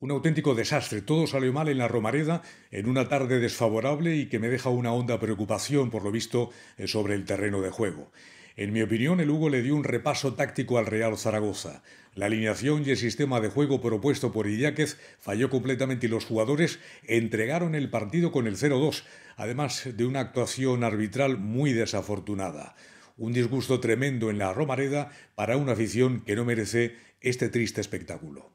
Un auténtico desastre. Todo salió mal en la Romareda en una tarde desfavorable y que me deja una honda preocupación, por lo visto, eh, sobre el terreno de juego. En mi opinión, el Hugo le dio un repaso táctico al Real Zaragoza. La alineación y el sistema de juego propuesto por Idiáquez falló completamente y los jugadores entregaron el partido con el 0-2, además de una actuación arbitral muy desafortunada. Un disgusto tremendo en la Romareda para una afición que no merece este triste espectáculo.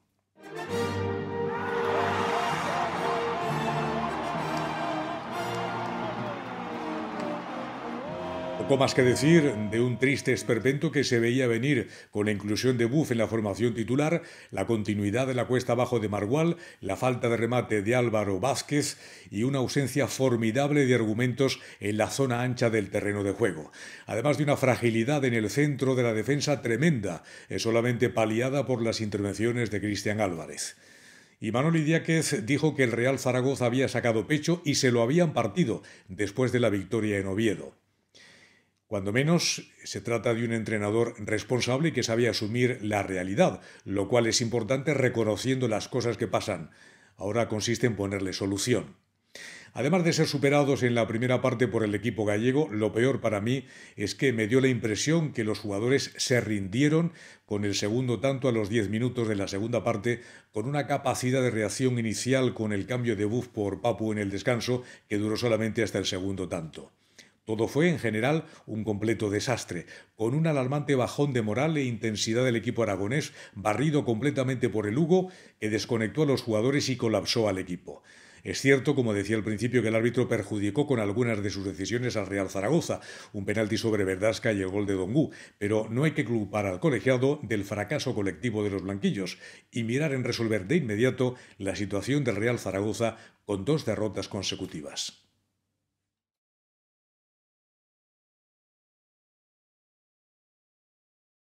Poco más que decir de un triste esperpento que se veía venir con la inclusión de Buff en la formación titular, la continuidad de la cuesta abajo de Margual, la falta de remate de Álvaro Vázquez y una ausencia formidable de argumentos en la zona ancha del terreno de juego. Además de una fragilidad en el centro de la defensa tremenda, eh, solamente paliada por las intervenciones de Cristian Álvarez. Y Manoli Díaz dijo que el Real Zaragoza había sacado pecho y se lo habían partido después de la victoria en Oviedo. Cuando menos se trata de un entrenador responsable y que sabe asumir la realidad, lo cual es importante reconociendo las cosas que pasan. Ahora consiste en ponerle solución. Además de ser superados en la primera parte por el equipo gallego, lo peor para mí es que me dio la impresión que los jugadores se rindieron con el segundo tanto a los 10 minutos de la segunda parte, con una capacidad de reacción inicial con el cambio de Buff por Papu en el descanso que duró solamente hasta el segundo tanto. Todo fue, en general, un completo desastre, con un alarmante bajón de moral e intensidad del equipo aragonés, barrido completamente por el Hugo, que desconectó a los jugadores y colapsó al equipo. Es cierto, como decía al principio, que el árbitro perjudicó con algunas de sus decisiones al Real Zaragoza, un penalti sobre Verdasca y el gol de Dongu, pero no hay que culpar al colegiado del fracaso colectivo de los blanquillos y mirar en resolver de inmediato la situación del Real Zaragoza con dos derrotas consecutivas.